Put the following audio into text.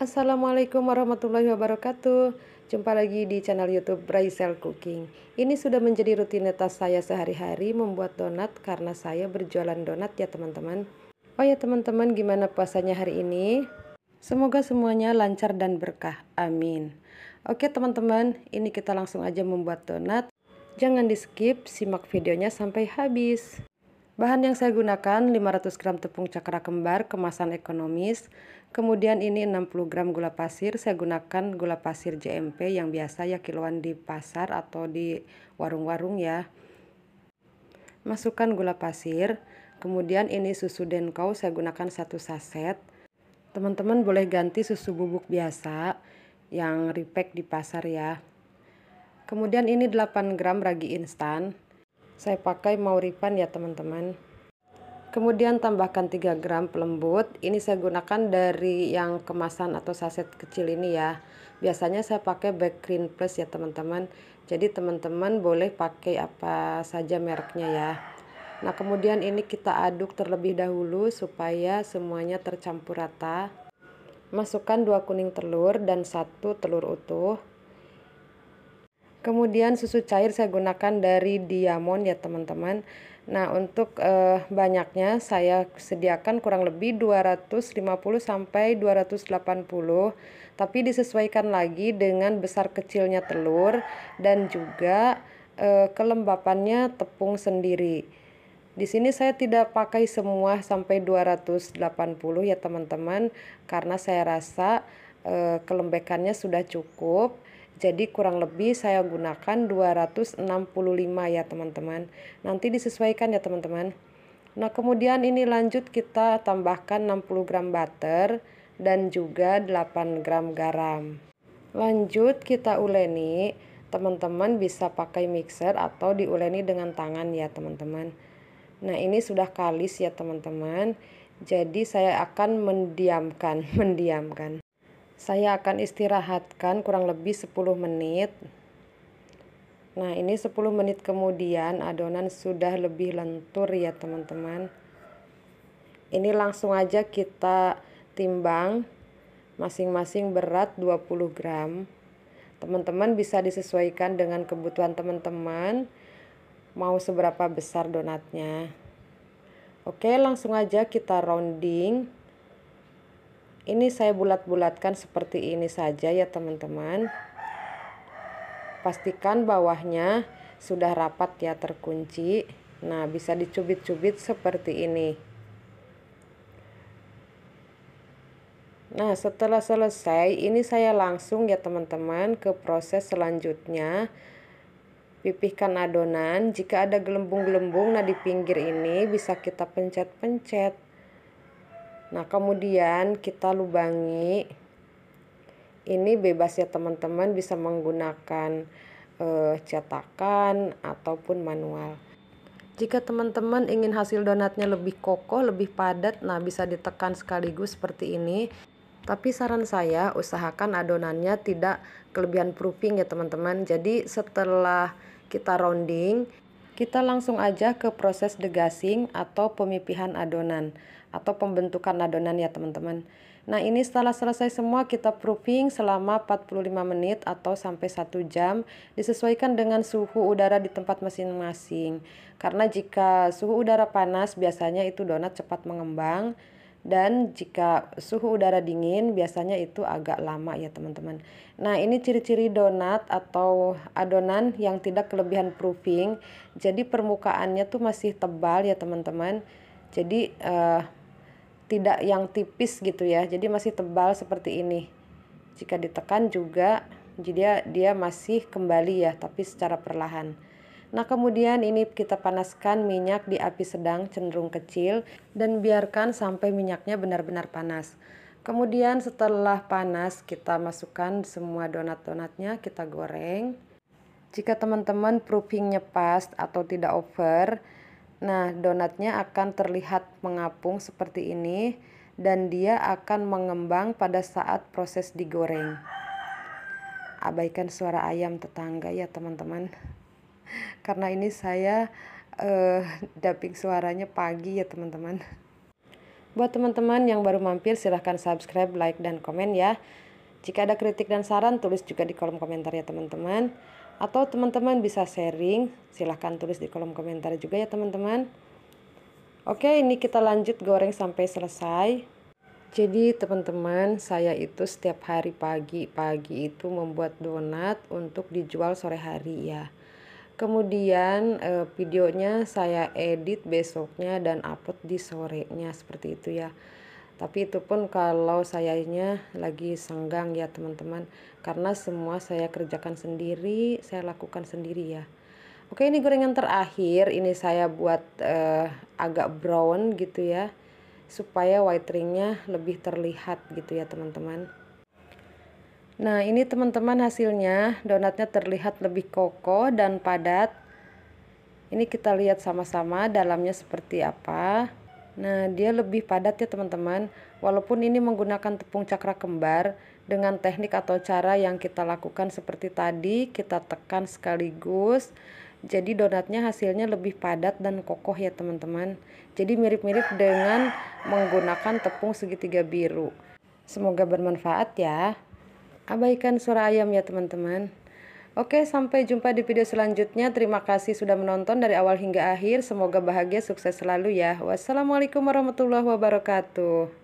Assalamualaikum warahmatullahi wabarakatuh. Jumpa lagi di channel YouTube Braisel Cooking. Ini sudah menjadi rutinitas saya sehari-hari membuat donat karena saya berjualan donat ya teman-teman. Oh ya teman-teman, gimana puasanya hari ini? Semoga semuanya lancar dan berkah. Amin. Oke teman-teman, ini kita langsung aja membuat donat. Jangan di-skip, simak videonya sampai habis. Bahan yang saya gunakan 500 gram tepung cakra kembar kemasan ekonomis, Kemudian ini 60 gram gula pasir, saya gunakan gula pasir JMP yang biasa ya kiloan di pasar atau di warung-warung ya. Masukkan gula pasir, kemudian ini susu Denko saya gunakan satu saset. Teman-teman boleh ganti susu bubuk biasa yang ripek di pasar ya. Kemudian ini 8 gram ragi instan. Saya pakai mau ripan ya teman-teman. Kemudian tambahkan 3 gram pelembut. Ini saya gunakan dari yang kemasan atau saset kecil ini ya. Biasanya saya pakai cream Plus ya teman-teman. Jadi teman-teman boleh pakai apa saja mereknya ya. Nah kemudian ini kita aduk terlebih dahulu supaya semuanya tercampur rata. Masukkan 2 kuning telur dan 1 telur utuh. Kemudian susu cair saya gunakan dari Diamond ya teman-teman. Nah, untuk eh, banyaknya saya sediakan kurang lebih 250 sampai 280, tapi disesuaikan lagi dengan besar kecilnya telur dan juga eh, kelembapannya tepung sendiri. Di sini saya tidak pakai semua sampai 280 ya teman-teman karena saya rasa eh, kelembekannya sudah cukup jadi kurang lebih saya gunakan 265 ya teman-teman. Nanti disesuaikan ya teman-teman. Nah kemudian ini lanjut kita tambahkan 60 gram butter dan juga 8 gram garam. Lanjut kita uleni. Teman-teman bisa pakai mixer atau diuleni dengan tangan ya teman-teman. Nah ini sudah kalis ya teman-teman. Jadi saya akan mendiamkan, mendiamkan saya akan istirahatkan kurang lebih 10 menit nah ini 10 menit kemudian adonan sudah lebih lentur ya teman-teman ini langsung aja kita timbang masing-masing berat 20 gram teman-teman bisa disesuaikan dengan kebutuhan teman-teman mau seberapa besar donatnya oke langsung aja kita rounding ini saya bulat-bulatkan seperti ini saja ya teman-teman pastikan bawahnya sudah rapat ya terkunci nah bisa dicubit-cubit seperti ini nah setelah selesai ini saya langsung ya teman-teman ke proses selanjutnya pipihkan adonan jika ada gelembung-gelembung nah di pinggir ini bisa kita pencet-pencet Nah, kemudian kita lubangi. Ini bebas ya teman-teman bisa menggunakan eh, cetakan ataupun manual. Jika teman-teman ingin hasil donatnya lebih kokoh, lebih padat, nah bisa ditekan sekaligus seperti ini. Tapi saran saya usahakan adonannya tidak kelebihan proofing ya teman-teman. Jadi setelah kita rounding, kita langsung aja ke proses degasing atau pemipihan adonan atau pembentukan adonan ya teman-teman. Nah ini setelah selesai semua kita proofing selama 45 menit atau sampai 1 jam disesuaikan dengan suhu udara di tempat masing-masing. Karena jika suhu udara panas biasanya itu donat cepat mengembang dan jika suhu udara dingin biasanya itu agak lama ya teman-teman. Nah ini ciri-ciri donat atau adonan yang tidak kelebihan proofing. Jadi permukaannya tuh masih tebal ya teman-teman. Jadi uh, tidak yang tipis gitu ya. Jadi masih tebal seperti ini. Jika ditekan juga jadi dia masih kembali ya tapi secara perlahan. Nah, kemudian ini kita panaskan minyak di api sedang cenderung kecil dan biarkan sampai minyaknya benar-benar panas. Kemudian setelah panas, kita masukkan semua donat-donatnya, kita goreng. Jika teman-teman proofingnya pas atau tidak over, nah donatnya akan terlihat mengapung seperti ini dan dia akan mengembang pada saat proses digoreng. Abaikan suara ayam tetangga ya teman-teman karena ini saya uh, dubbing suaranya pagi ya teman-teman buat teman-teman yang baru mampir silahkan subscribe like dan komen ya jika ada kritik dan saran tulis juga di kolom komentar ya teman-teman atau teman-teman bisa sharing silahkan tulis di kolom komentar juga ya teman-teman oke ini kita lanjut goreng sampai selesai jadi teman-teman saya itu setiap hari pagi-pagi itu membuat donat untuk dijual sore hari ya Kemudian eh, videonya saya edit besoknya dan upload di sorenya seperti itu ya. Tapi itu pun kalau sayanya lagi senggang ya teman-teman karena semua saya kerjakan sendiri, saya lakukan sendiri ya. Oke, ini gorengan terakhir ini saya buat eh, agak brown gitu ya supaya white ringnya lebih terlihat gitu ya teman-teman. Nah ini teman-teman hasilnya donatnya terlihat lebih kokoh dan padat. Ini kita lihat sama-sama dalamnya seperti apa. Nah dia lebih padat ya teman-teman. Walaupun ini menggunakan tepung cakra kembar dengan teknik atau cara yang kita lakukan seperti tadi kita tekan sekaligus jadi donatnya hasilnya lebih padat dan kokoh ya teman-teman jadi mirip-mirip dengan menggunakan tepung segitiga biru semoga bermanfaat ya abaikan suara ayam ya teman-teman. Oke, sampai jumpa di video selanjutnya. Terima kasih sudah menonton dari awal hingga akhir. Semoga bahagia, sukses selalu ya. Wassalamualaikum warahmatullahi wabarakatuh.